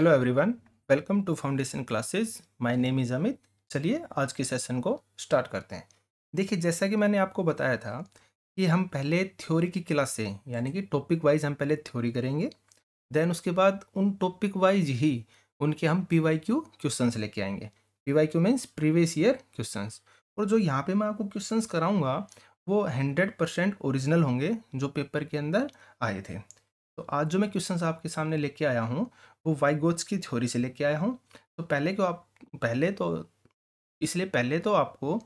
Hello everyone welcome to foundation classes my name is Amit चलिए आज के सेशन को स्टार्ट करते हैं देखिए जैसा कि मैंने आपको बताया था कि हम पहले थ्योरी की क्लासें यानी कि टॉपिक वाइज हम पहले थ्योरी करेंगे देन उसके बाद उन टॉपिक वाइज ही उनके हम पी वाई क्यू क्वेश्चन लेके आएंगे P Y Q means previous year question और जो यहाँ पर मैं आपको क्वेश्चन कराऊँगा वो हंड्रेड परसेंट ओरिजिनल होंगे जो पेपर के अंदर आए थे तो आज जो मैं क्वेश्चन आपके सामने लेके आया हूँ वो तो वाइगोट्स की थ्योरी से लेके आया हूँ तो पहले को तो आप पहले तो इसलिए पहले तो आपको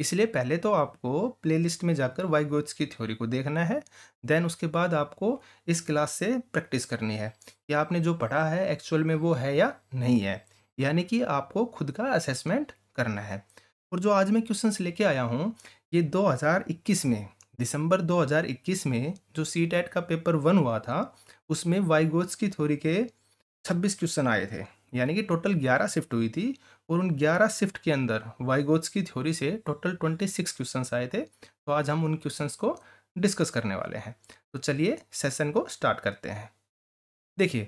इसलिए पहले तो आपको प्लेलिस्ट में जाकर वाइगोट्स की थ्योरी को देखना है देन उसके बाद आपको इस क्लास से प्रैक्टिस करनी है कि आपने जो पढ़ा है एक्चुअल में वो है या नहीं है यानी कि आपको खुद का असेसमेंट करना है और जो आज मैं क्वेश्चन लेके आया हूँ ये 2021 में दिसंबर 2021 में जो सी टेट का पेपर वन हुआ था उसमें वाइगोस की थ्योरी के छब्बीस क्वेश्चन आए थे यानी कि टोटल ग्यारह शिफ्ट हुई थी और उन ग्यारह शिफ्ट के अंदर वाइगोस की थ्योरी से टोटल ट्वेंटी सिक्स क्वेश्चन आए थे तो आज हम उन क्वेश्चन को डिस्कस करने वाले हैं तो चलिए सेशन को स्टार्ट करते हैं देखिए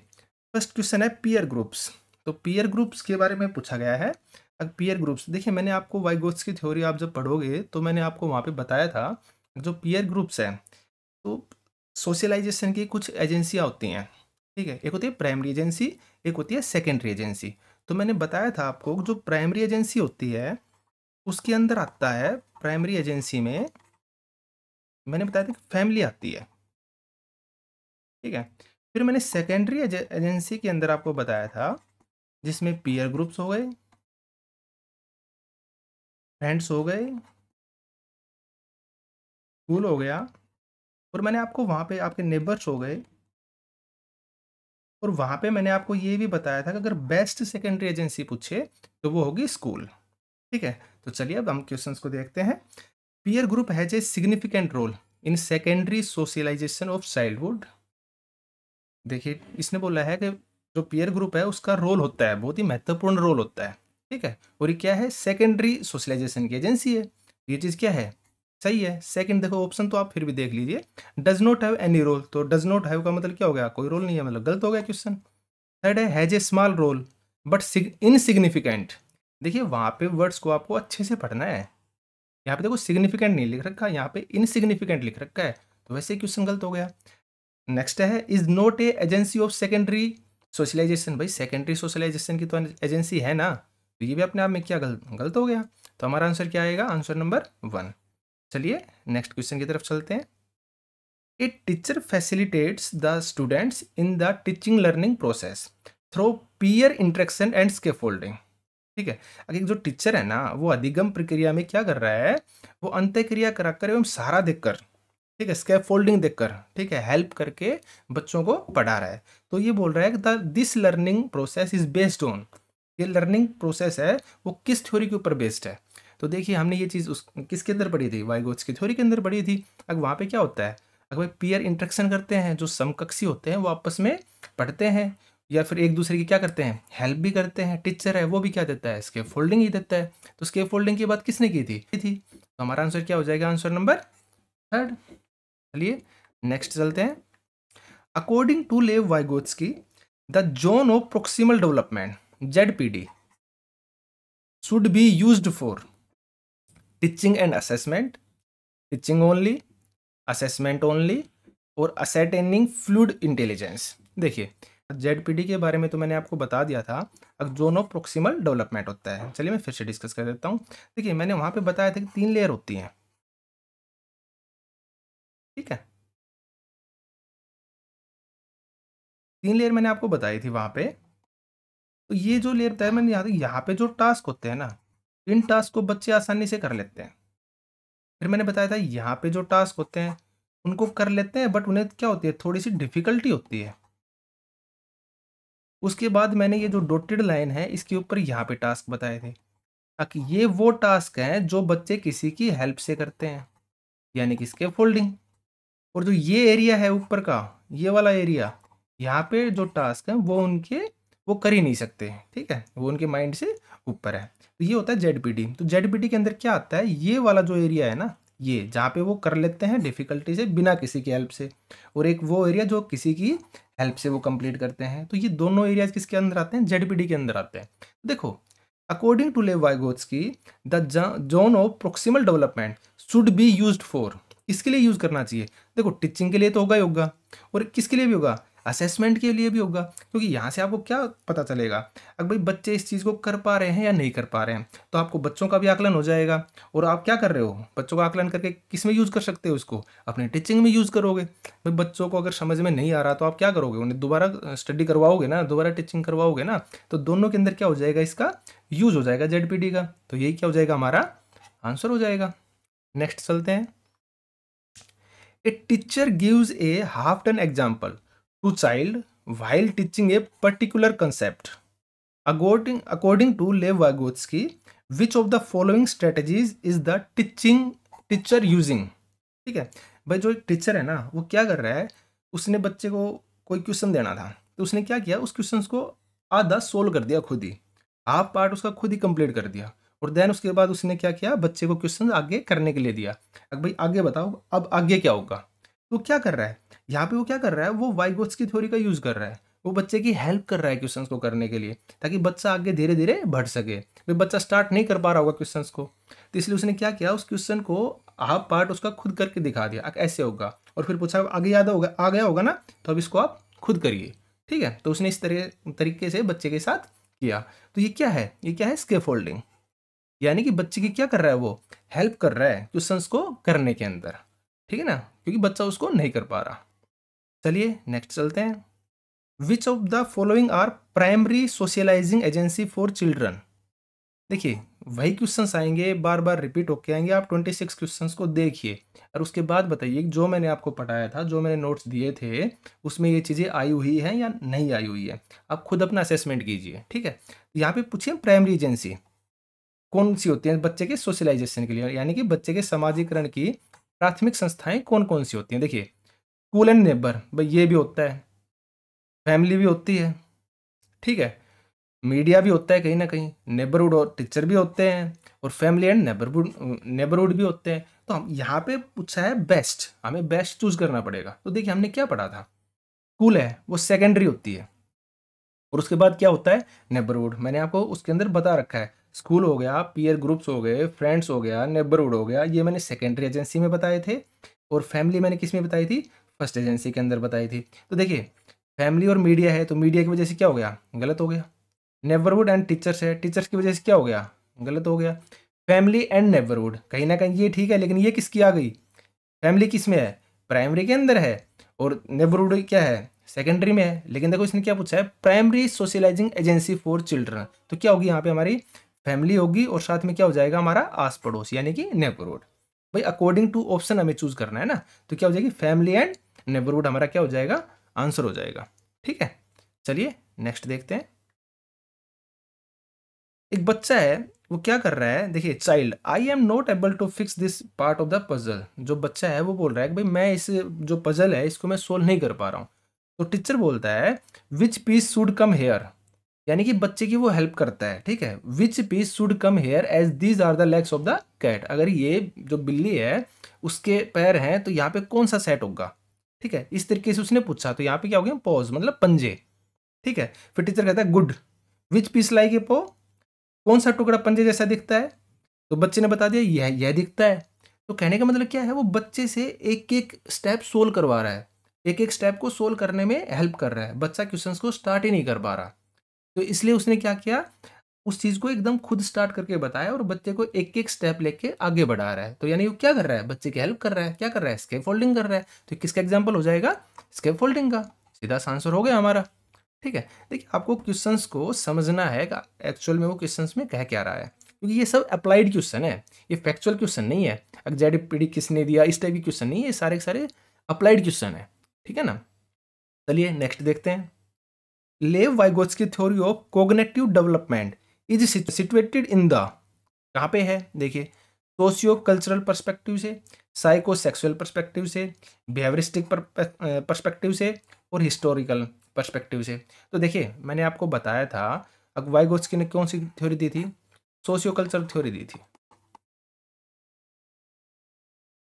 फर्स्ट क्वेश्चन है पीयर ग्रुप्स तो पीयर ग्रुप्स के बारे में पूछा गया है अब पीयर ग्रुप्स देखिए मैंने आपको वाइगोस की थ्योरी आप जब पढ़ोगे तो मैंने आपको वहाँ पे बताया था जो पीयर ग्रुप्स हैं तो सोशलाइजेशन की कुछ एजेंसियाँ होती हैं ठीक है एक होती है प्राइमरी एजेंसी एक होती है सेकेंडरी एजेंसी तो मैंने बताया था आपको जो प्राइमरी एजेंसी होती है उसके अंदर आता है प्राइमरी एजेंसी में मैंने बताया था कि फैमिली आती है ठीक है फिर मैंने सेकेंडरी एजेंसी के अंदर आपको बताया था जिसमें पीयर ग्रुप्स हो गए फ्रेंड्स हो गए स्कूल हो गया और मैंने आपको वहाँ पे आपके नेबर्स हो गए और वहाँ पे मैंने आपको ये भी बताया था कि अगर बेस्ट सेकेंडरी एजेंसी पूछे तो वो होगी स्कूल ठीक है तो चलिए अब हम क्वेश्चन को देखते हैं peer group has a significant role in secondary socialization of childhood देखिए इसने बोला है कि जो पीयर ग्रुप है उसका रोल होता है बहुत ही महत्वपूर्ण रोल होता है ठीक है और ये क्या है सेकेंडरी सोशलाइजेशन की एजेंसी है ये चीज़ क्या है सही है सेकंड देखो ऑप्शन तो आप फिर भी देख लीजिए does not have any role तो डज नॉट हैव का मतलब क्या हो गया कोई रोल नहीं है मतलब गलत हो गया क्वेश्चन थर्ड है has a small role but insignificant देखिए वहाँ पे वर्ड्स को आपको अच्छे से पढ़ना है यहाँ पे देखो सिग्निफिकेंट नहीं लिख रखा है यहाँ पे इनसिग्निफिकेंट लिख रखा है तो वैसे क्वेश्चन गलत हो गया नेक्स्ट है is not a agency of secondary socialization भाई सेकेंडरी सोशलाइजेशन की तो एजेंसी है ना तो ये भी अपने आप में क्या गलत गलत हो गया तो हमारा आंसर क्या आएगा आंसर नंबर वन चलिए नेक्स्ट क्वेश्चन की तरफ चलते हैं a teacher facilitates the students in the teaching learning process through peer interaction and स्के ठीक है अगर जो टीचर है ना वो अधिगम प्रक्रिया में क्या कर रहा है वो अंत्यक्रिया क्रिया कर एवं सहारा देखकर ठीक है स्केप फोल्डिंग देखकर ठीक है हेल्प करके बच्चों को पढ़ा रहा है तो ये बोल रहा है कि this learning process is based on ये लर्निंग प्रोसेस है वो किस थ्योरी के ऊपर बेस्ड है तो देखिए हमने ये चीज़ उस किसके अंदर पढ़ी थी वाइगोट्स की थ्योरी के अंदर पढ़ी थी अब वहाँ पे क्या होता है अगर पीयर इंट्रैक्शन करते हैं जो समकक्षी होते हैं वो आपस में पढ़ते हैं या फिर एक दूसरे की क्या करते हैं हेल्प भी करते हैं टीचर है वो भी क्या देता है स्केप फोल्डिंग ही देता है तो स्केप फोल्डिंग की बात किसने की थी थी तो हमारा आंसर क्या हो जाएगा आंसर नंबर थर्ड चलिए नेक्स्ट चलते हैं according to Lev Vygotsky the zone of proximal development Z P D should be use for teaching and assessment teaching only assessment only और असेटेनिंग फ्लूड इंटेलिजेंस देखिए Z के बारे में तो मैंने आपको बता दिया था अब जोनो प्रोक्सीमल डेवलपमेंट होता है चलिए मैं फिर से डिस्कस कर देता हूँ देखिए मैंने वहाँ पे बताया था कि तीन लेयर होती हैं ठीक है तीन लेयर मैंने आपको बताई थी वहाँ पे तो ये जो लेयर बताया मैंने यहाँ पे जो टास्क होते हैं ना इन टास्क को बच्चे आसानी से कर लेते हैं फिर मैंने बताया था यहाँ पे जो टास्क होते हैं उनको कर लेते हैं बट उन्हें क्या होती है थोड़ी सी डिफ़िकल्टी होती है उसके बाद मैंने ये जो डोटेड लाइन है इसके ऊपर यहाँ पे टास्क बताए थे ताकि ये वो टास्क हैं जो बच्चे किसी की हेल्प से करते हैं यानी कि इसके फोल्डिंग और जो ये एरिया है ऊपर का ये वाला एरिया यहाँ पे जो टास्क है वो उनके वो कर ही नहीं सकते ठीक है वो उनके माइंड से ऊपर है तो ये होता है जेड तो जेड के अंदर क्या आता है ये वाला जो एरिया है ना ये जहाँ पे वो कर लेते हैं डिफ़िकल्टी से बिना किसी की हेल्प से और एक वो एरिया जो किसी की हेल्प से वो कंप्लीट करते हैं तो ये दोनों एरियाज किसके अंदर आते हैं जेड के अंदर आते हैं देखो अकॉर्डिंग टू लेव की the zone of proximal development should be use for इसके लिए यूज़ करना चाहिए देखो टीचिंग के लिए तो होगा ही होगा और किसके लिए भी होगा असेसमेंट के लिए भी होगा क्योंकि यहाँ से आपको क्या पता चलेगा अगर भाई बच्चे इस चीज़ को कर पा रहे हैं या नहीं कर पा रहे हैं तो आपको बच्चों का भी आकलन हो जाएगा और आप क्या कर रहे हो बच्चों का आकलन करके किस में यूज़ कर सकते हो उसको अपने टीचिंग में यूज़ करोगे भाई बच्चों को अगर समझ में नहीं आ रहा तो आप क्या करोगे उन्हें दोबारा स्टडी करवाओगे ना दोबारा टीचिंग करवाओगे ना तो दोनों के अंदर क्या हो जाएगा इसका यूज़ हो जाएगा जेड का तो यही क्या हो जाएगा हमारा आंसर हो जाएगा नेक्स्ट चलते हैं a teacher gives a half ton example to to child while teaching a particular according According, according to Lev की which of the following strategies is the teaching teacher using ठीक है भाई जो एक टीचर है ना वो क्या कर रहा है उसने बच्चे को कोई क्वेश्चन देना था तो उसने क्या किया उस क्वेश्चन को आधा सोल्व कर दिया खुद ही हाफ पार्ट उसका खुद ही कंप्लीट कर दिया और देन उसके बाद उसने क्या किया बच्चे को क्वेश्चन आगे करने के लिए दिया अब भाई आगे बताओ अब आगे क्या होगा तो क्या कर रहा है यहाँ पे वो क्या कर रहा है वो वाइगोट्स की थ्योरी का यूज़ कर रहा है वो बच्चे की हेल्प कर रहा है क्वेश्चन को करने के लिए ताकि बच्चा आगे धीरे धीरे बढ़ सके तो बच्चा स्टार्ट नहीं कर पा रहा होगा क्वेश्चन को तो इसलिए उसने क्या किया उस क्वेश्चन को हाफ पार्ट उसका खुद करके दिखा दिया ऐसे होगा और फिर पूछा आगे याद होगा आ गया होगा ना तो अब इसको आप खुद करिए ठीक है तो उसने इस तरह तरीके से बच्चे के साथ किया तो ये क्या है ये क्या है स्केप होल्डिंग यानी कि बच्चे की क्या कर रहा है वो हेल्प कर रहा है क्वेश्चन को करने के अंदर ठीक है ना क्योंकि बच्चा उसको नहीं कर पा रहा चलिए नेक्स्ट चलते हैं which of the following are primary socializing agency for children देखिए वही क्वेश्चंस आएंगे बार बार रिपीट होके आएंगे आप ट्वेंटी सिक्स क्वेश्चंस को देखिए और उसके बाद बताइए जो मैंने आपको पढ़ाया था जो मैंने नोट्स दिए थे उसमें ये चीज़ें आई हुई हैं या नहीं आई हुई है आप खुद अपना असेसमेंट कीजिए ठीक है यहाँ पे पूछिए प्राइमरी एजेंसी कौन सी होती है बच्चे के सोशलाइजेशन के लिए यानी कि बच्चे के समाजीकरण की प्राथमिक संस्थाएँ कौन कौन सी होती हैं देखिए कूल एंड नेबर भाई ये भी होता है फैमिली भी होती है ठीक है मीडिया भी होता है कहीं ना कहीं नेबरहुड और टीचर भी होते हैं और फैमिली एंड नेबरहुड नेबरहुड भी होते हैं तो हम यहाँ पे पूछा है बेस्ट हमें बेस्ट चूज करना पड़ेगा तो देखिए हमने क्या पढ़ा था कूल है वो सेकेंडरी होती है और उसके बाद क्या होता है नेबरहुड मैंने आपको उसके अंदर बता रखा है स्कूल हो गया पीयर ग्रुप्स हो गए फ्रेंड्स हो गया नेबरहुड हो गया ये मैंने सेकेंडरी एजेंसी में बताए थे और फैमिली मैंने किस में बताई थी फर्स्ट एजेंसी के अंदर बताई थी तो देखिए फैमिली और मीडिया है तो मीडिया की वजह से क्या हो गया गलत हो गया नेबरवुड एंड टीचर्स है टीचर्स की वजह से क्या हो गया गलत हो गया फैमिली एंड नेबरवुड कहीं ना कहीं ये ठीक है लेकिन ये किसकी आ गई फैमिली किस में है प्राइमरी के अंदर है और नेबरवुड क्या है सेकेंडरी में है लेकिन देखो इसने क्या पूछा है primary socializing agency for children तो क्या होगी यहाँ पे हमारी फैमिली होगी और साथ में क्या हो जाएगा हमारा आस पड़ोस यानी कि नेबरवुड भाई अकॉर्डिंग टू ऑप्शन हमें चूज करना है ना तो क्या हो जाएगी फैमिली एंड नेबरवुड हमारा क्या हो जाएगा आंसर हो जाएगा ठीक है चलिए नेक्स्ट देखते हैं एक बच्चा है वो क्या कर रहा है देखिए child I am not able to fix this part of the puzzle जो बच्चा है वो बोल रहा है कि भाई मैं इस जो पजल है इसको मैं सोल्व नहीं कर पा रहा हूँ तो टीचर बोलता है which piece should come here यानी कि बच्चे की वो हेल्प करता है ठीक है which piece should come here as these are the legs of the cat अगर ये जो बिल्ली है उसके पैर हैं तो यहाँ पे कौन सा सेट होगा ठीक है इस तरीके से उसने पूछा तो यहाँ पे क्या हो गया पॉज मतलब पंजे ठीक है फिर टीचर कहता है good which piece like a पो कौन सा टुकड़ा पंजे जैसा दिखता है तो बच्चे ने बता दिया यह यह दिखता है तो कहने का मतलब क्या है वो बच्चे से एक एक स्टेप सोल्व करवा रहा है एक एक स्टेप को सोल्व करने में हेल्प कर रहा है बच्चा क्वेश्चन को स्टार्ट ही नहीं कर पा रहा तो इसलिए उसने क्या किया उस चीज़ को एकदम खुद स्टार्ट करके बताया और बच्चे को एक एक स्टेप लेके आगे बढ़ा रहा है तो यानी वो क्या कर रहा है बच्चे की हेल्प कर रहा है क्या कर रहा है स्केप फोल्डिंग कर रहा है तो किसका एग्जाम्पल हो जाएगा स्केप फोल्डिंग का सीधा आंसर हो गया हमारा ठीक है देखिए आपको क्वेश्चन को समझना है एक्चुअल में वो क्वेश्चन में कह क्या रहा है क्योंकि ये सब अप्लाइड क्वेश्चन है ये फैक्चुअल क्वेश्चन नहीं है एग्जैक्ट पीडी किसने दिया इस टाइप के क्वेश्चन नहीं है ये सारे सारे अप्लाइड क्वेश्चन है ठीक है ना चलिए नेक्स्ट देखते हैं Lev Vygotsky theory of cognitive development is situated in the कहाँ पे है देखिए सोशियो कल्चरल परस्पेक्टिव से साइको सेक्सुअल परस्पेक्टिव से बिहेवरिस्टिक परस्पेक्टिव से और हिस्टोरिकल परस्पेक्टिव से तो देखिए मैंने आपको बताया था वाइगोस्की ने कौन सी थ्योरी दी थी सोशियो कल्चरल थ्योरी दी थी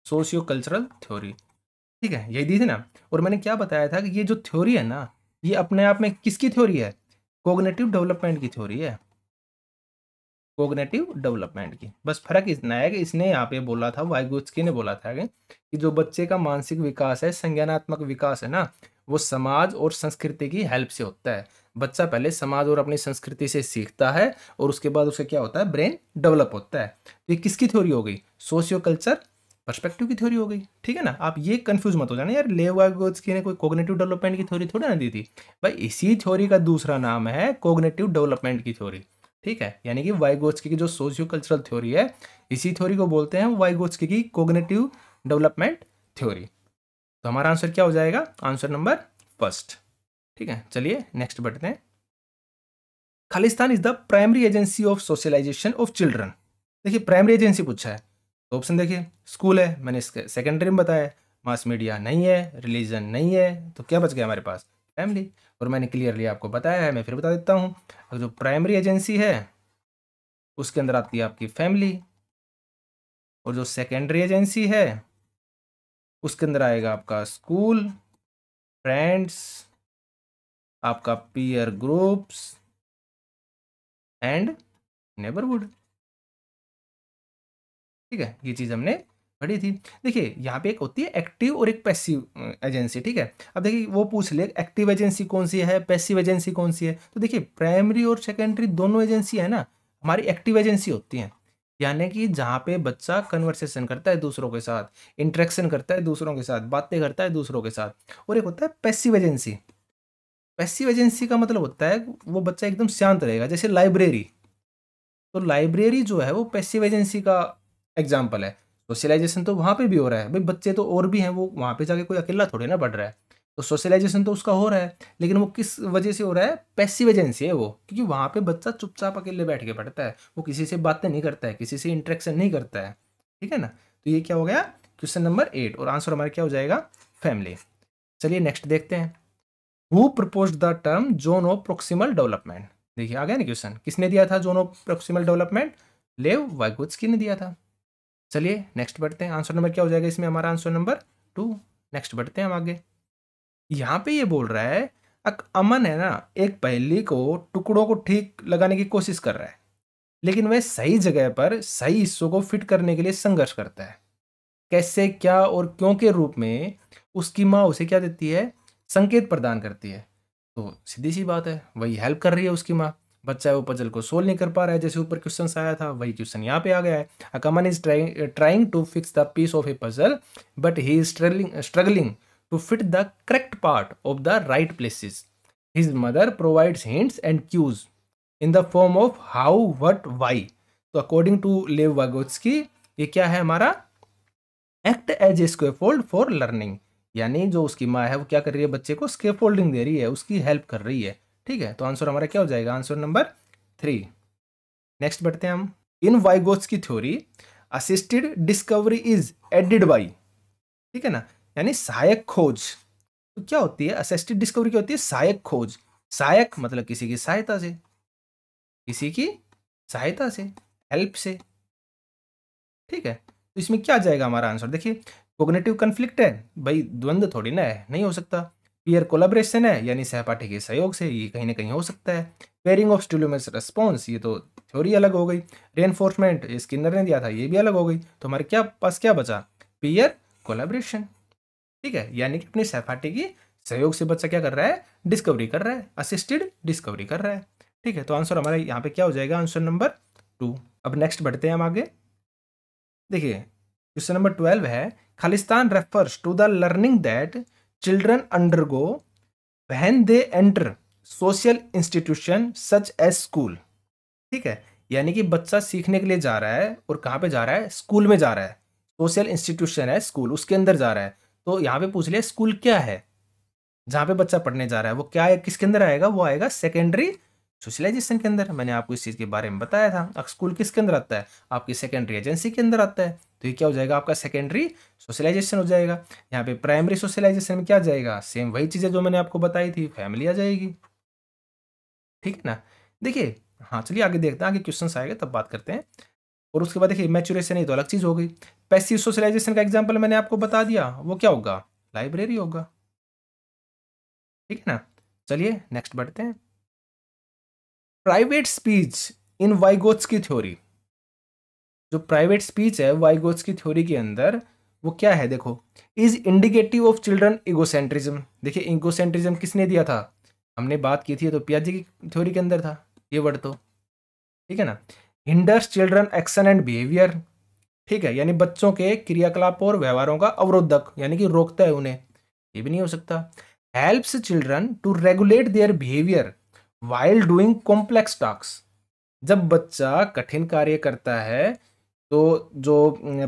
सोशियो कल्चरल थ्योरी ठीक है यही दी थी ना और मैंने क्या बताया था कि ये जो थ्योरी है ना ये अपने आप में किसकी थ्योरी है कोग्नेटिव डेवलपमेंट की थ्योरी है कोग्नेटिव डेवलपमेंट की बस फर्क इतना है कि इसने यहाँ पे बोला था वाइगुस्की ने बोला था कि जो बच्चे का मानसिक विकास है संज्ञानात्मक विकास है ना वो समाज और संस्कृति की हेल्प से होता है बच्चा पहले समाज और अपनी संस्कृति से सीखता है और उसके बाद उसे क्या होता है ब्रेन डेवलप होता है तो ये किसकी थ्योरी हो गई सोशियो कल्चर परस्पेक्टिव की थ्योरी हो गई ठीक है ना आप ये कंफ्यूज मत हो जाना यार लेवागोत्स्की ने कोई कोग्नेटिव डेवलपमेंट की थ्योरी थोड़ी ना दी थी भाई इसी थ्योरी का दूसरा नाम है कोग्नेटिव डेवलपमेंट की थ्योरी ठीक है यानी कि वाइगोत्सकी की जो सोशियो कल्चरल थ्योरी है इसी थ्योरी को बोलते हैं वाइगोत्सकी की कोग्नेटिव डेवलपमेंट थ्योरी तो हमारा आंसर क्या हो जाएगा आंसर नंबर फर्स्ट ठीक है चलिए नेक्स्ट बढ़ते हैं खालिस्तान is the primary agency of socialization of children देखिए प्राइमरी एजेंसी पूछा है तो ऑप्शन देखिए स्कूल है मैंने इसके सेकेंडरी में बताया मास मीडिया नहीं है रिलीजन नहीं है तो क्या बच गया हमारे पास फैमिली और मैंने क्लियरली आपको बताया है मैं फिर बता देता हूँ जो प्राइमरी एजेंसी है उसके अंदर आती है आपकी फैमिली और जो सेकेंडरी एजेंसी है उसके अंदर आएगा आपका स्कूल फ्रेंड्स आपका पीयर ग्रुप्स एंड नेबरवुड ठीक है ये चीज़ हमने खड़ी थी देखिए यहाँ पे एक होती है एक्टिव और एक पैसिव एजेंसी ठीक है अब देखिए वो पूछ ले एक्टिव एजेंसी कौन सी है पैसिव एजेंसी कौन सी है तो देखिए प्राइमरी और सेकेंडरी दोनों एजेंसी है ना हमारी एक्टिव एजेंसी होती हैं यानी कि जहाँ पे बच्चा कन्वर्सेशन करता है दूसरों के साथ इंट्रैक्शन करता है दूसरों के साथ बातें करता है दूसरों के साथ और एक होता है पैसिव एजेंसी पैसिव एजेंसी का मतलब होता है वो बच्चा एकदम शांत रहेगा जैसे लाइब्रेरी तो लाइब्रेरी जो है वो पैसिव एजेंसी का एग्जाम्पल है सोशलाइजेशन तो वहाँ पे भी हो रहा है भाई बच्चे तो और भी हैं वो वहाँ पे जाके कोई अकेला थोड़े ना बढ़ रहा है तो सोशलाइजेशन तो उसका हो रहा है लेकिन वो किस वजह से हो रहा है पैसिव एजेंसी है वो क्योंकि वहाँ पे बच्चा चुपचाप अकेले बैठ के पढ़ता है वो किसी से बातें नहीं करता है किसी से इंट्रैक्शन नहीं करता है ठीक है ना तो ये क्या हो गया क्वेश्चन नंबर एट और आंसर हमारा क्या हो जाएगा फैमिली चलिए नेक्स्ट देखते हैं who propose the term zone of proximal development देखिए आ गया ना क्वेश्चन किसने दिया था zone of proximal development Lev Vygotsky ने दिया था चलिए नेक्स्ट बढ़ते हैं आंसर नंबर क्या हो जाएगा इसमें हमारा आंसर नंबर टू नेक्स्ट बढ़ते हैं हम आगे यहाँ पे ये बोल रहा है अक अमन है ना एक पहेली को टुकड़ों को ठीक लगाने की कोशिश कर रहा है लेकिन वह सही जगह पर सही हिस्सों को फिट करने के लिए संघर्ष करता है कैसे क्या और क्यों के रूप में उसकी माँ उसे क्या देती है संकेत प्रदान करती है तो सीधी सी बात है वही हेल्प कर रही है उसकी माँ बच्चा है वो पजल को सोल्व नहीं कर पा रहा है जैसे ऊपर क्वेश्चन आया था वही क्वेश्चन यहाँ पे आ गया है अकमन is trying to fix the piece of a puzzle but he is struggling struggling to fit the correct part of the right places his mother provides hints and cues in the form of how what why तो according to Lev Vygotsky ये क्या है हमारा act as a scaffold for learning यानी जो उसकी माँ है वो क्या कर रही है बच्चे को स्केफोल्डिंग दे रही है उसकी हेल्प कर रही है ठीक है तो आंसर हमारा क्या हो जाएगा आंसर नंबर थ्री नेक्स्ट बढ़ते हैं हम in Vygotsky theory assisted discovery is aided by ठीक है ना यानी सहायक खोज तो क्या होती है असिस्टेड डिस्कवरी क्या होती है सहायक खोज सहायक मतलब किसी की सहायता से किसी की सहायता से हेल्प से ठीक है तो इसमें क्या जाएगा हमारा आंसर देखिए कोग्नेटिव कन्फ्लिक्ट है भाई द्वंद्व थोड़ी ना है नहीं हो सकता पीयर कोलाब्रेशन है यानी सहपाठी के सहयोग से ये कहीं ना कहीं हो सकता है पेयरिंग ऑफ स्टिमुलस रेस्पॉन्स ये तो थ्योरी अलग हो गई रेनफोर्समेंट स्किनर ने दिया था ये भी अलग हो गई तो हमारे क्या पास क्या बचा पीयर कोलाब्रेशन ठीक है यानी कि अपनी सहपाठी की सहयोग से बच्चा क्या कर रहा है डिस्कवरी कर रहा है असिस्टेड डिस्कवरी कर रहा है ठीक है तो आंसर हमारा यहाँ पे क्या हो जाएगा आंसर नंबर टू अब नेक्स्ट बढ़ते हैं हम आगे देखिए क्वेश्चन नंबर ट्वेल्व है खालिस्तान refers to the learning that children undergo when they enter social institution such as school ठीक है यानी कि बच्चा सीखने के लिए जा रहा है और कहाँ पे जा रहा है स्कूल में जा रहा है सोशल इंस्टीट्यूशन है स्कूल उसके अंदर जा रहा है तो यहाँ पे पूछ लिया स्कूल क्या है जहाँ पे बच्चा पढ़ने जा रहा है वो क्या है किसके अंदर आएगा वो आएगा सेकेंडरी सोशलाइजेशन के अंदर मैंने आपको इस चीज़ के बारे में बताया था स्कूल किसके अंदर आता है आपकी सेकेंडरी एजेंसी के अंदर आता है तो ये क्या हो जाएगा आपका सेकेंडरी सोशलाइजेशन हो जाएगा यहाँ पे प्राइमरी सोशलाइजेशन में क्या जाएगा सेम वही चीज़ें जो मैंने आपको बताई थी फैमिली आ जाएगी ठीक है ना देखिए हाँ चलिए आगे देखते हैं आगे क्वेश्चन आएगा तब बात करते हैं और उसके बाद देखिए मेचुरेशन ये तो अलग चीज़ हो गई पैसिव सोशलाइजेशन का एग्जाम्पल मैंने आपको बता दिया वो क्या होगा लाइब्रेरी होगा ठीक है ना चलिए नेक्स्ट बढ़ते हैं private speech in वाइगोट्स Vygotsky theory जो प्राइवेट स्पीच है वाइगोट्स की थ्योरी के अंदर वो क्या है देखो is indicative of children egocentrism देखिए इगोसेंट्रिज्म किसने दिया था हमने बात की थी तो पियाजी की थ्योरी के अंदर था ये वर्ड तो ठीक है ना hinders children action and behaviour ठीक है यानी बच्चों के क्रियाकलापों और व्यवहारों का अवरोधक यानी कि रोकता है उन्हें ये भी नहीं हो सकता helps children to regulate their behaviour while doing complex task जब बच्चा कठिन कार्य करता है तो जो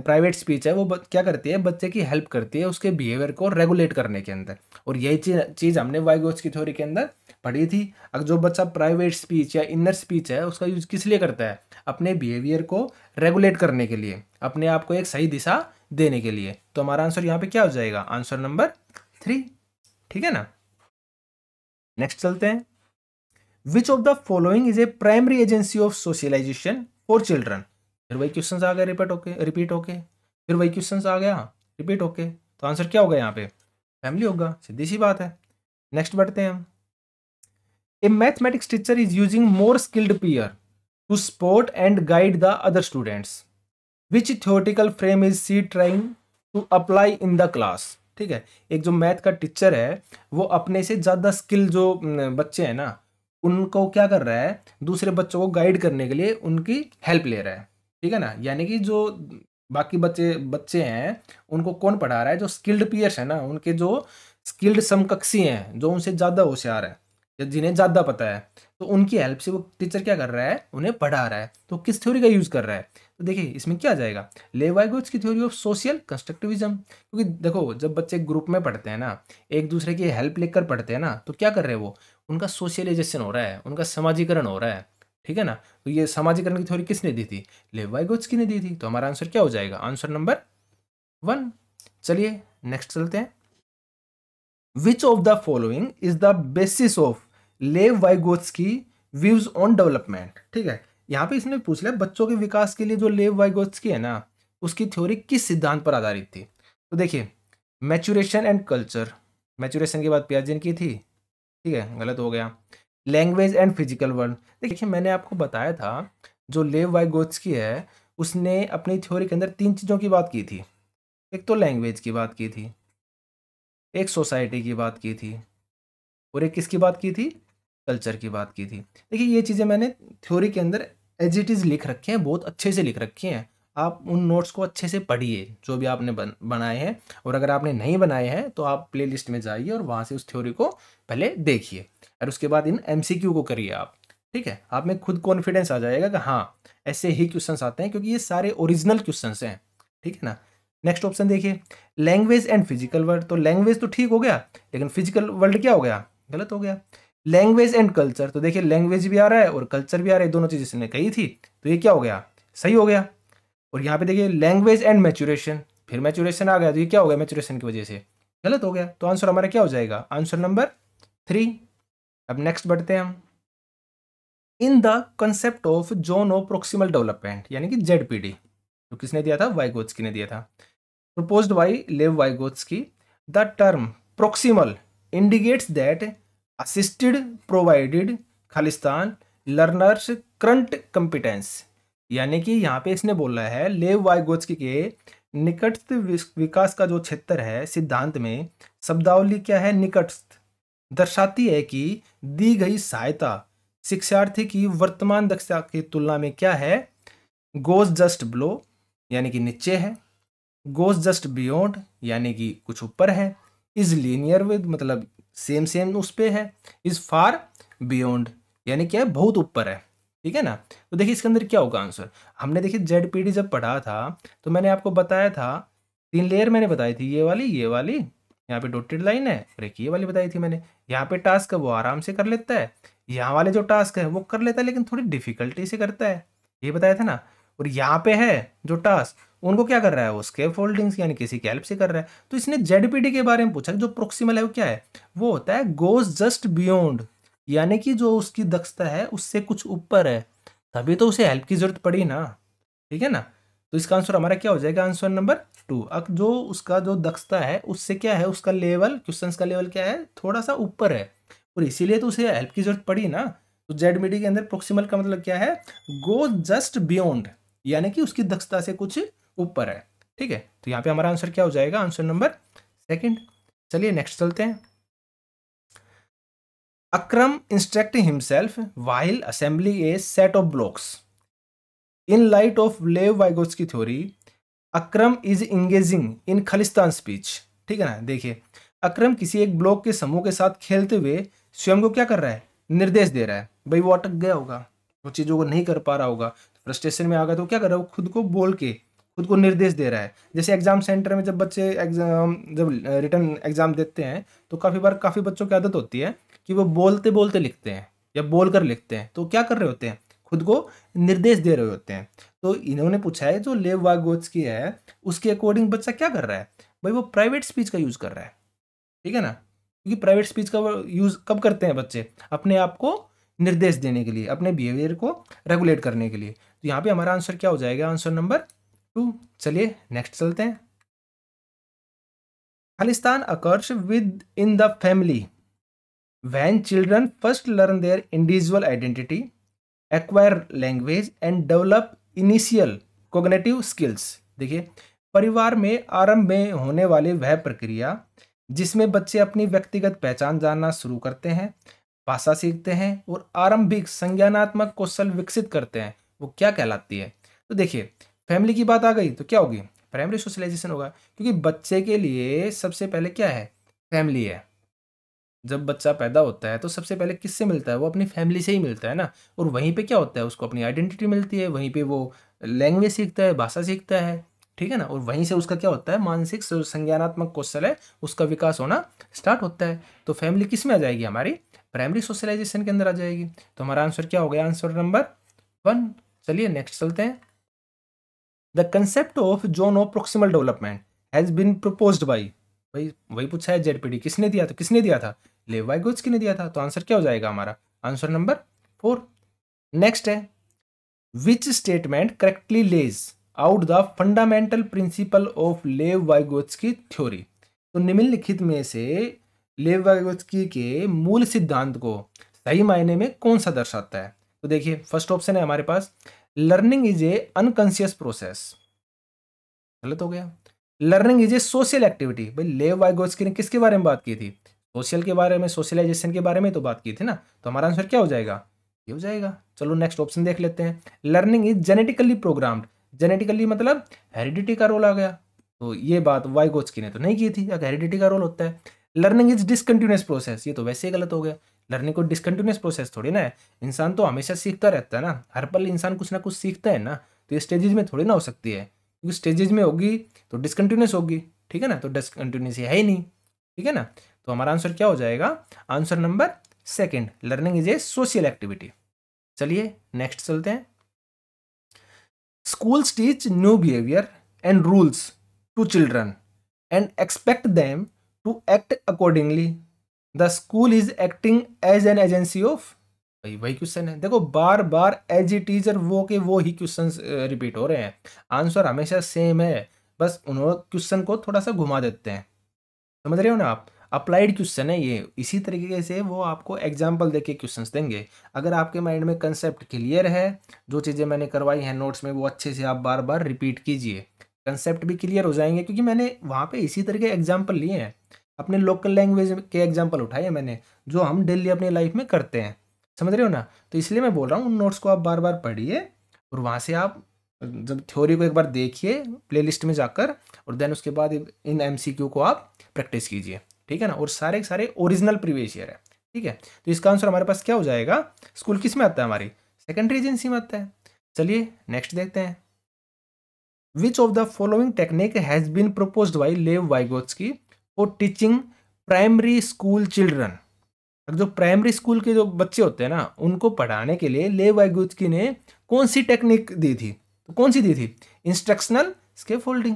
प्राइवेट स्पीच है वो क्या करती है बच्चे की हेल्प करती है उसके बिहेवियर को रेगुलेट करने के अंदर और यही चीज चीज़ हमने वाइगोज की थ्योरी के अंदर पढ़ी थी अगर जो बच्चा प्राइवेट स्पीच या इनर स्पीच है उसका यूज किस लिए करता है अपने बिहेवियर को रेगुलेट करने के लिए अपने आप को एक सही दिशा देने के लिए तो हमारा आंसर यहाँ पे क्या हो जाएगा आंसर नंबर थ्री ठीक है ना नेक्स्ट चलते हैं which of the following is a primary agency of socialization for children फिर वही क्वेश्चन आ गए रिपीट ओके रिपीट ओके फिर वही क्वेश्चन आ गया रिपीट ओके तो आंसर क्या होगा यहाँ पे फैमिली होगा सीधी सी बात है नेक्स्ट बढ़ते हैं हम a mathematics teacher is using more skilled peer to support and guide the other students which theoretical frame is she trying to apply in the class ठीक है एक जो मैथ का टीचर है वो अपने से ज़्यादा स्किल जो बच्चे हैं ना उनको क्या कर रहा है दूसरे बच्चों को गाइड करने के लिए उनकी हेल्प ले रहा है ठीक है ना यानी कि जो बाकी बच्चे बच्चे हैं उनको कौन पढ़ा रहा है जो स्किल्ड पीयर्स है ना उनके जो स्किल्ड समकक्षी हैं जो उनसे ज़्यादा होशियार है या जिन्हें ज़्यादा पता है तो उनकी हेल्प से वो टीचर क्या कर रहा है उन्हें पढ़ा रहा है तो किस थ्योरी का यूज़ कर रहा है तो देखिए इसमें क्या जाएगा लेवाइगोज की थ्योरी ऑफ सोशल कंस्ट्रक्टिविज्म क्योंकि देखो जब बच्चे ग्रुप में पढ़ते हैं ना एक दूसरे की हेल्प लेकर पढ़ते हैं ना तो क्या कर रहे हैं वो उनका सोशलाइजेशन हो रहा है उनका समाजीकरण हो रहा है ठीक है ना तो ये समाजीकरण की थ्योरी किसने दी थी लेव वाइगोत्स्की ने दी थी तो हमारा आंसर क्या हो जाएगा आंसर नंबर वन चलिए नेक्स्ट चलते हैं which of the following is the basis of Lev Vygotsky views on development ठीक है यहाँ पे इसने पूछ लिया बच्चों के विकास के लिए जो लेव वाइगोत्स्की है ना उसकी थ्योरी किस सिद्धांत पर आधारित थी तो देखिए मैचुरेशन एंड कल्चर मैचुरेशन की बात पियाजिन की थी ठीक है गलत हो गया लैंग्वेज एंड फिजिकल वर्ल्ड देखिए मैंने आपको बताया था जो लेव की है उसने अपनी थ्योरी के अंदर तीन चीज़ों की बात की थी एक तो लैंग्वेज की बात की थी एक सोसाइटी की बात की थी और एक किसकी बात की थी कल्चर की बात की थी देखिए ये चीज़ें मैंने थ्योरी के अंदर एज इट इज़ लिख रखी हैं बहुत अच्छे से लिख रखी हैं आप उन नोट्स को अच्छे से पढ़िए जो भी आपने बन, बनाए हैं और अगर आपने नहीं बनाए हैं तो आप प्ले लिस्ट में जाइए और वहाँ से उस थ्योरी को पहले देखिए और उसके बाद इन एम को करिए आप ठीक है आप में खुद कॉन्फिडेंस आ जाएगा कि हाँ ऐसे ही क्वेश्चन आते हैं क्योंकि ये सारे ओरिजिनल क्वेश्चन हैं ठीक है ना नेक्स्ट ऑप्शन देखिए लैंग्वेज एंड फिजिकल वर्ल्ड तो लैंग्वेज तो ठीक हो गया लेकिन फिजिकल वर्ल्ड क्या हो गया गलत हो गया लैंग्वेज एंड कल्चर तो देखिए लैंग्वेज भी आ रहा है और कल्चर भी आ रहा है दोनों चीज़ इसने कही थी तो ये क्या हो गया सही हो गया और यहाँ पे देखिए लैंग्वेज एंड मैचुरेशन फिर मैचुरेशन आ गया तो ये क्या हो गया मैचुरेशन की वजह से गलत हो गया तो आंसर हमारा क्या हो जाएगा आंसर नंबर थ्री अब नेक्स्ट बढ़ते हैं हम in the concept of zone of proximal development यानी कि जेड पी डी तो किसने दिया था वाइगोत्सकी ने दिया था proposed by Lev Vygotsky. The term proximal indicates that assisted provided खालिस्तान लर्नर्स करंट कंपिटेंस यानी कि यहाँ पे इसने बोला है लेव वाइगोत्स्की के निकटस्थ विकास का जो क्षेत्र है सिद्धांत में शब्दावली क्या है निकटस्थ दर्शाती है कि दी गई सहायता शिक्षार्थी की वर्तमान दक्षता की तुलना में क्या है गोज जस्ट ब्लो यानी कि नीचे है गोज जस्ट बियॉन्ड यानी कि कुछ ऊपर है इज लीनियर विद मतलब सेम सेम उस पर है इज फार बियॉन्ड यानी क्या बहुत ऊपर है ठीक है ना तो देखिए इसके अंदर क्या होगा आंसर हमने देखिए जेड पी डी जब पढ़ा था तो मैंने आपको बताया था तीन लेयर मैंने बताई थी ये वाली ये वाली यहाँ पे डोटेड लाइन है और एक ये वाली बताई थी मैंने यहाँ पे टास्क वो आराम से कर लेता है यहाँ वाले जो टास्क है वो कर लेता है लेकिन थोड़ी डिफिकल्टी से करता है ये बताया था ना और यहाँ पे है जो टास्क उनको क्या कर रहा है वो स्केप फोल्डिंग्स यानी किसी की हेल्प से कर रहा है तो इसने जेडपीडी के बारे में पूछा जो प्रोक्सीमल है वो क्या है वो होता है गोज जस्ट बियॉन्ड यानी कि जो उसकी दक्षता है उससे कुछ ऊपर है तभी तो उसे हेल्प की जरूरत पड़ी ना ठीक है ना तो इसका आंसर हमारा क्या हो जाएगा आंसर नंबर टू अब जो उसका जो दक्षता है उससे क्या है उसका लेवल क्वेश्चन का लेवल क्या है थोड़ा सा ऊपर है और इसीलिए तो उसे हेल्प की जरूरत पड़ी ना तो जेड मीडी के अंदर प्रोक्सीमल का मतलब क्या है गो जस्ट बियॉन्ड यानी कि उसकी दक्षता से कुछ ऊपर है ठीक है तो यहाँ पे हमारा आंसर क्या हो जाएगा आंसर नंबर सेकंड चलिए नेक्स्ट चलते हैं Akram instruct himself while assembly a set of blocks in light of Lev Vygotsky theory Akram is engaging in खालिस्तान स्पीच ठीक है ना देखिए अक्रम किसी एक ब्लॉक के समूह के साथ खेलते हुए स्वयं को क्या कर रहा है निर्देश दे रहा है भाई वो अटक गया होगा वो चीज़ों को नहीं कर पा रहा होगा फ्रस्ट्रेशन में आ गया तो क्या कर रहा है वो खुद को बोल के खुद को निर्देश दे रहा है जैसे एग्जाम सेंटर में जब बच्चे एग्जाम जब रिटर्न एग्जाम देते हैं तो काफ़ी बार काफ़ी बच्चों की आदत होती है कि वो बोलते बोलते लिखते हैं या बोल कर लिखते हैं तो क्या कर रहे होते हैं खुद को निर्देश दे रहे होते हैं तो इन्होंने पूछा है जो लेव वागोच की है उसके अकॉर्डिंग बच्चा क्या कर रहा है भाई वो प्राइवेट स्पीच का यूज़ कर रहा है ठीक है ना क्योंकि प्राइवेट स्पीच का यूज़ कब करते हैं बच्चे अपने आप को निर्देश देने के लिए अपने बिहेवियर को रेगुलेट करने के लिए तो यहाँ पे हमारा आंसर क्या हो जाएगा आंसर नंबर टू चलिए नेक्स्ट चलते हैं खालिस्तान occurs within the family when children first learn their individual identity acquire language and develop initial cognitive skills देखिए परिवार में आरंभ में होने वाली वह प्रक्रिया जिसमें बच्चे अपनी व्यक्तिगत पहचान जानना शुरू करते हैं भाषा सीखते हैं और आरंभिक संज्ञानात्मक कौशल विकसित करते हैं वो क्या कहलाती है तो देखिए फैमिली की बात आ गई तो क्या होगी प्राइमरी सोशलाइजेशन होगा क्योंकि बच्चे के लिए सबसे पहले क्या है फैमिली है जब बच्चा पैदा होता है तो सबसे पहले किससे मिलता है वो अपनी फैमिली से ही मिलता है ना और वहीं पे क्या होता है उसको अपनी आइडेंटिटी मिलती है वहीं पे वो लैंग्वेज सीखता है भाषा सीखता है ठीक है ना और वहीं से उसका क्या होता है मानसिक संज्ञानात्मक कौशल है उसका विकास होना स्टार्ट होता है तो फैमिली किस में आ जाएगी हमारी प्राइमरी सोशलाइजेशन के अंदर आ जाएगी तो हमारा आंसर क्या हो गया आंसर नंबर वन चलिए नेक्स्ट चलते हैं the concept of zone of proximal development has been proposed by भाई वही पूछा है जेडपीडी किसने दिया था किसने दिया था बाई गोच ने दिया था तो आंसर क्या हो जाएगा हमारा आंसर नंबर फोर नेक्स्ट है which statement correctly lays out the fundamental principle of Lev वाइगोच की थ्योरी तो निम्नलिखित में से लेव की के मूल सिद्धांत को सही मायने में कौन सा दर्शाता है तो देखिए फर्स्ट ऑप्शन है हमारे पास learning is a unconscious process गलत हो गया learning is a social activity भाई लेव वाइगोस्की ने किसके बारे में बात की थी सोशल के बारे में सोशलाइजेशन के बारे में तो बात की थी ना तो हमारा आंसर क्या हो जाएगा ये हो जाएगा चलो नेक्स्ट ऑप्शन देख लेते हैं learning is genetically programmed genetically मतलब हेरिडिटी का रोल आ गया तो ये बात वाइगोस्की ने तो नहीं की थी अगर हेरिडिटी का रोल होता है लर्निंग इज डिसकंटिन्यूस प्रोसेस ये तो वैसे ही गलत हो गया लर्निंग को डिसकंटिन्यूस प्रोसेस थोड़ी ना है इंसान तो हमेशा सीखता रहता है ना हर पल इंसान कुछ ना कुछ सीखता है ना तो ये स्टेजेज में थोड़ी ना हो सकती है क्योंकि स्टेजेज में होगी तो डिसकंटिन्यूस होगी ठीक है ना तो डिसकंटिन्यूस है ही नहीं ठीक है ना तो हमारा आंसर क्या हो जाएगा answer number second learning is a social activity चलिए नेक्स्ट चलते हैं school teach new behaviour and rules to children and expect them to act accordingly the school is acting as an agency of भाई वही question है देखो बार बार as a teacher वो के वो ही क्वेश्चन रिपीट हो रहे हैं आंसर हमेशा सेम है बस उन्होंने क्वेश्चन को थोड़ा सा घुमा देते हैं समझ रहे हो ना आप अप्लाइड क्वेश्चन है ये इसी तरीके से वो आपको एग्जाम्पल दे के क्वेश्चन देंगे अगर आपके माइंड में कंसेप्ट क्लियर है जो चीज़ें मैंने करवाई हैं नोट्स में वो अच्छे से आप बार बार रिपीट कीजिए कंसेप्ट भी क्लियर हो जाएंगे क्योंकि मैंने वहाँ पे इसी तरह के एग्जाम्पल लिए हैं अपने लोकल लैंग्वेज के एग्जाम्पल उठाए मैंने जो हम डेली अपनी लाइफ में करते हैं समझ रहे हो ना तो इसलिए मैं बोल रहा हूँ उन नोट्स को आप बार बार पढ़िए और वहाँ से आप जब थ्योरी को एक बार देखिए प्लेलिस्ट में जाकर और देन उसके बाद इन एमसीक्यू को आप प्रैक्टिस कीजिए ठीक है ना और सारे के सारे ओरिजिनल प्रीवियस ईयर है ठीक है तो इसका आंसर हमारे पास क्या हो जाएगा स्कूल किस में आता है हमारी सेकेंडरी एजेंसी में आता है चलिए नेक्स्ट देखते हैं which of the following technique has been propose by Lev Vygotsky for teaching primary school children जो प्राइमरी स्कूल के जो बच्चे होते हैं ना उनको पढ़ाने के लिए ले वाइगुजकी ने कौन सी टेक्निक दी थी तो कौन सी दी थी इंस्ट्रक्शनल स्के फोल्डिंग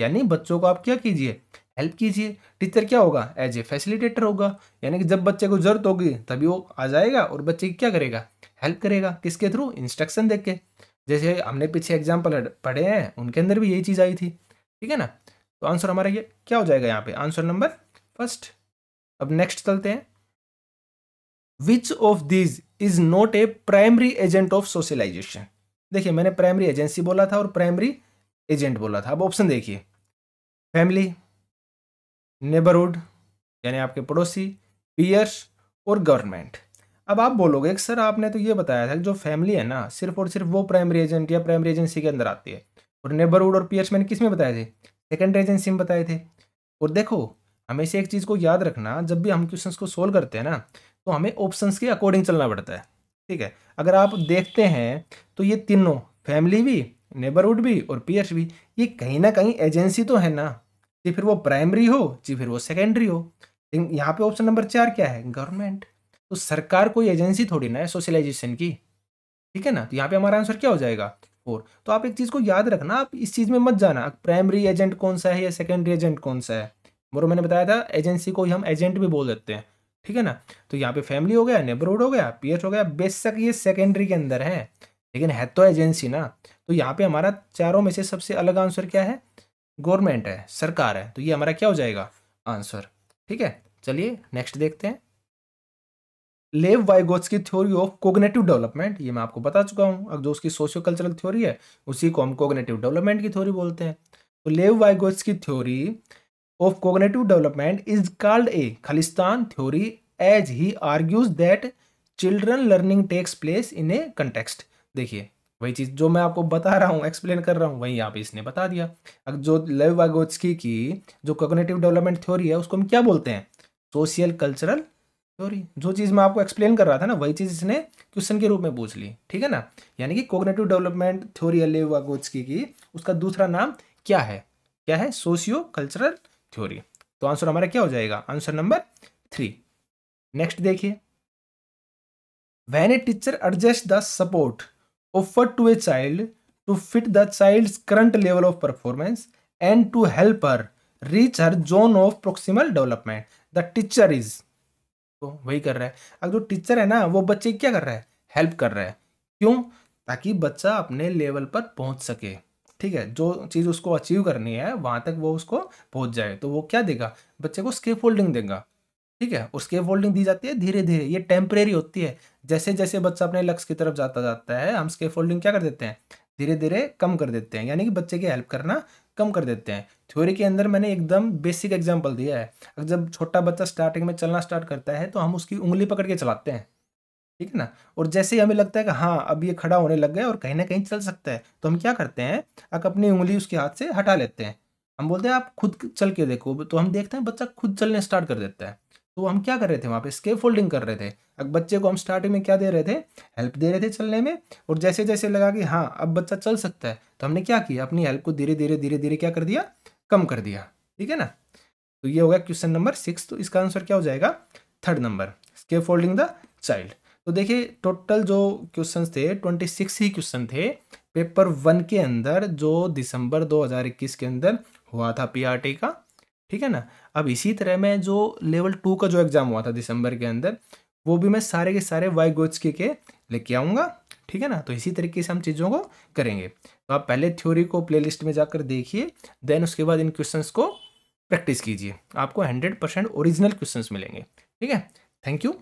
यानी बच्चों को आप क्या कीजिए हेल्प कीजिए टीचर क्या होगा एज ए फैसिलिटेटर होगा यानी कि जब बच्चे को जरूरत होगी तभी वो आ जाएगा और बच्चे की क्या करेगा हेल्प करेगा किसके थ्रू इंस्ट्रक्शन देख के जैसे हमने पीछे एग्जाम्पल पढ़े हैं उनके अंदर भी यही चीज़ आई थी ठीक है ना तो आंसर हमारा ये क्या हो जाएगा यहाँ पे आंसर नंबर फर्स्ट अब नेक्स्ट चलते हैं which of this is not a primary agent of socialization देखिए मैंने प्राइमरी एजेंसी बोला था और प्राइमरी एजेंट बोला था अब ऑप्शन देखिए फैमिली नेबरहुड यानी आपके पड़ोसी पीयर्स और गवर्नमेंट अब आप बोलोगे सर आपने तो ये बताया था कि जो फैमिली है ना सिर्फ और सिर्फ वो प्राइमरी एजेंट या प्राइमरी एजेंसी के अंदर आती है और नेबरहुड और पीयर्स मैंने किस में बताए थे सेकेंड रेज सिम बताए थे और देखो हमेशा एक चीज़ को याद रखना जब भी हम क्वेश्चन को सोल्व करते हैं ना तो हमें ऑप्शन के अकॉर्डिंग चलना पड़ता है ठीक है अगर आप देखते हैं तो ये तीनों फैमिली भी नेबरहुड भी और पीएस भी ये कहीं ना कहीं एजेंसी तो है ना जी फिर वो प्राइमरी हो जी फिर वो सेकेंडरी हो लेकिन यहाँ पे ऑप्शन नंबर चार क्या है गवर्नमेंट तो सरकार कोई एजेंसी थोड़ी ना है सोशलाइजेशन की ठीक है ना तो यहाँ पे हमारा आंसर क्या हो जाएगा फोर तो आप एक चीज़ को याद रखना आप इस चीज़ में मत जाना प्राइमरी एजेंट कौन सा है या सेकेंडरी एजेंट कौन सा है बोलो मैंने बताया था एजेंसी को हम एजेंट भी बोल देते हैं ठीक है ना तो यहाँ पे फैमिली हो गया नेबरहुड हो गया पीएच हो गया बेशक ये सेकेंडरी के अंदर है लेकिन है तो एजेंसी ना तो यहाँ पे हमारा चारों में से सबसे अलग आंसर क्या है गवर्नमेंट है सरकार है तो ये हमारा क्या हो जाएगा आंसर ठीक है चलिए नेक्स्ट देखते हैं लेव Vygotsky theory of cognitive development ये मैं आपको बता चुका हूँ अब जो उसकी सोशियो कल्चरल थ्योरी है उसी को हम कोग्नेटिव डेवलपमेंट की थ्योरी बोलते हैं तो Lev Vygotsky theory of cognitive development is called a खालिस्तान theory as he argues that children learning takes place in a context देखिए वही चीज़ जो मैं आपको बता रहा हूँ एक्सप्लेन कर रहा हूँ वही यहाँ पे इसने बता दिया अब जो लेव वाइगोट्सकी की जो कोग्नेटिव डेवलपमेंट थ्योरी है उसको हम क्या बोलते हैं सोशल कल्चरल सॉरी जो चीज़ मैं आपको एक्सप्लेन कर रहा था ना वही चीज़ इसने क्वेश्चन के रूप में पूछ ली ठीक है ना यानी कि कोग्नेटिव डेवलपमेंट थ्योरी अलेवागोत्स्की की उसका दूसरा नाम क्या है क्या है सोशियो कल्चरल थ्योरी तो आंसर हमारा क्या हो जाएगा आंसर नंबर थ्री नेक्स्ट देखिए when a teacher adjust the support offer to a child to fit the child current level of performance and to help her reach her zone of proximal development the teacher is तो वही कर रहा है अब जो teacher है ना वो बच्चे क्या कर रहा है हेल्प कर रहा है क्यों ताकि बच्चा अपने लेवल पर पहुंच सके ठीक है जो चीज़ उसको अचीव करनी है वहाँ तक वो उसको पहुंच जाए तो वो क्या देगा बच्चे को स्केप होल्डिंग देगा ठीक है और स्केप होल्डिंग दी जाती है धीरे धीरे ये टेम्परेरी होती है जैसे जैसे बच्चा अपने लक्ष्य की तरफ जाता जाता है हम स्केप होल्डिंग क्या कर देते हैं धीरे धीरे कम कर देते हैं यानी कि बच्चे की हेल्प करना कम कर देते हैं थ्योरी के अंदर मैंने एकदम बेसिक एग्जाम्पल दिया है जब छोटा बच्चा स्टार्टिंग में चलना स्टार्ट करता है तो हम उसकी उंगली पकड़ के चलाते हैं ठीक है ना और जैसे ही हमें लगता है कि हाँ अब ये खड़ा होने लग गया और कहीं ना कहीं चल सकता है तो हम क्या करते हैं आप अपनी उंगली उसके हाथ से हटा लेते हैं हम बोलते हैं आप खुद चल के देखो तो हम देखते हैं बच्चा खुद चलने स्टार्ट कर देता है तो हम क्या कर रहे थे वहाँ पे स्केप फोल्डिंग कर रहे थे अब बच्चे को हम स्टार्टिंग में क्या दे रहे थे हेल्प दे रहे थे चलने में और जैसे जैसे लगा कि हाँ अब बच्चा चल सकता है तो हमने क्या किया अपनी हेल्प को धीरे धीरे धीरे धीरे क्या कर दिया कम कर दिया ठीक है ना तो ये होगा क्वेश्चन नंबर सिक्स तो इसका आंसर क्या हो जाएगा third number scaffolding the child तो देखिए टोटल जो क्वेश्चन थे ट्वेंटी सिक्स ही क्वेश्चन थे पेपर वन के अंदर जो दिसंबर इक्कीस के अंदर हुआ था टी का ठीक है ना अब इसी तरह मैं जो लेवल टू का जो एग्ज़ाम हुआ था दिसंबर के अंदर वो भी मैं सारे के सारे वाई गोच के लेके आऊँगा ठीक है ना तो इसी तरीके से हम चीज़ों को करेंगे तो आप पहले थ्योरी को प्लेलिस्ट में जाकर देखिए देन उसके बाद इन क्वेश्चन को प्रैक्टिस कीजिए आपको हंड्रेड परसेंट ओरिजिनल क्वेश्चन मिलेंगे ठीक है थैंक यू